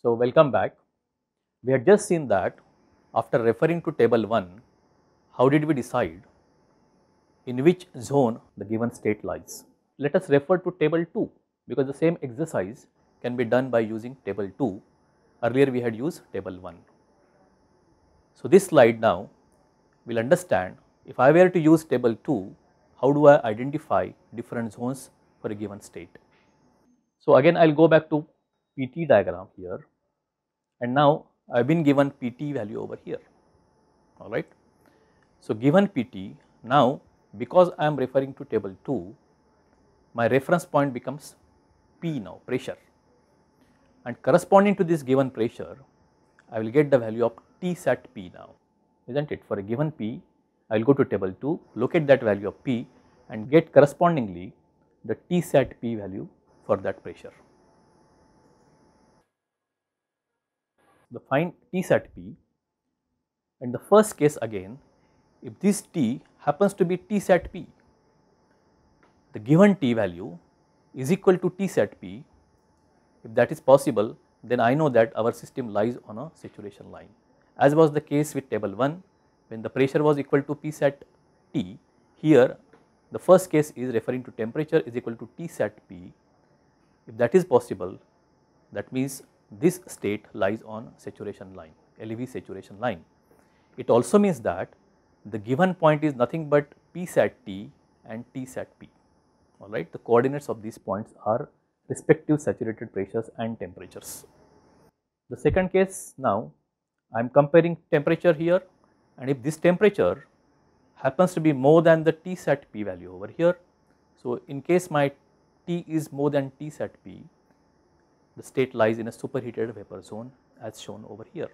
So, welcome back. We had just seen that after referring to table 1, how did we decide in which zone the given state lies. Let us refer to table 2 because the same exercise can be done by using table 2. Earlier we had used table 1. So, this slide now will understand if I were to use table 2, how do I identify different zones for a given state. So, again I will go back to PT diagram here and now I have been given Pt value over here alright. So, given Pt now because I am referring to table 2 my reference point becomes P now pressure and corresponding to this given pressure I will get the value of T sat P now is not it for a given P I will go to table 2 locate that value of P and get correspondingly the T sat P value for that pressure. the find T set P and the first case again if this T happens to be T set P, the given T value is equal to T set P, if that is possible then I know that our system lies on a saturation line. As was the case with table 1 when the pressure was equal to P set T, here the first case is referring to temperature is equal to T set P, if that is possible that means this state lies on saturation line, LEV saturation line. It also means that the given point is nothing but P sat T and T sat P, alright. The coordinates of these points are respective saturated pressures and temperatures. The second case now, I am comparing temperature here and if this temperature happens to be more than the T sat P value over here. So, in case my T is more than T sat P, the state lies in a superheated vapor zone as shown over here.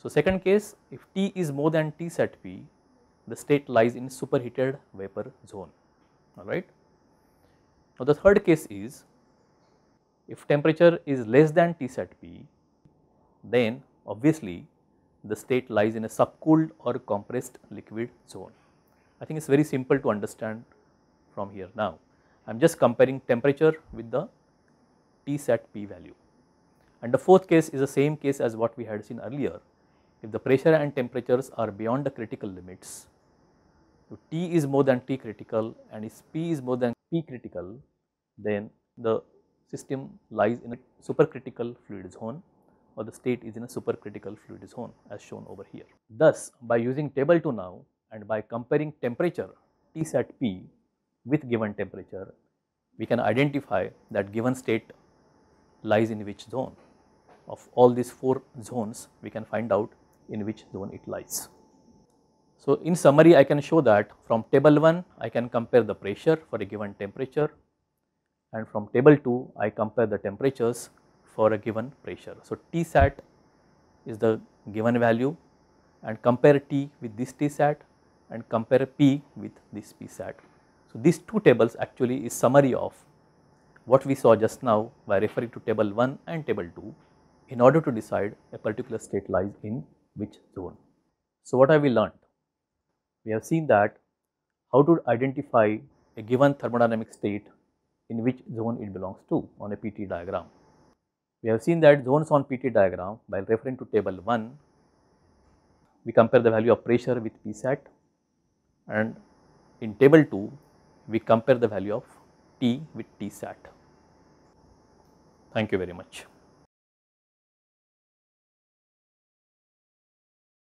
So, second case if T is more than T set P the state lies in superheated vapor zone alright. Now, the third case is if temperature is less than T set P then obviously the state lies in a subcooled or compressed liquid zone. I think it is very simple to understand from here now. I am just comparing temperature with the t set p value. And the fourth case is the same case as what we had seen earlier. If the pressure and temperatures are beyond the critical limits, so T is more than T critical and if P is more than P critical, then the system lies in a supercritical fluid zone or the state is in a supercritical fluid zone as shown over here. Thus, by using table 2 now and by comparing temperature T set P with given temperature, we can identify that given state lies in which zone. Of all these 4 zones, we can find out in which zone it lies. So, in summary I can show that from table 1 I can compare the pressure for a given temperature and from table 2 I compare the temperatures for a given pressure. So, T sat is the given value and compare T with this T sat and compare P with this P sat. So, these two tables actually is summary of what we saw just now by referring to table 1 and table 2 in order to decide a particular state lies in which zone. So, what have we learnt? We have seen that how to identify a given thermodynamic state in which zone it belongs to on a PT diagram. We have seen that zones on PT diagram by referring to table 1, we compare the value of pressure with Psat and in table 2, we compare the value of T with T sat. Thank you very much.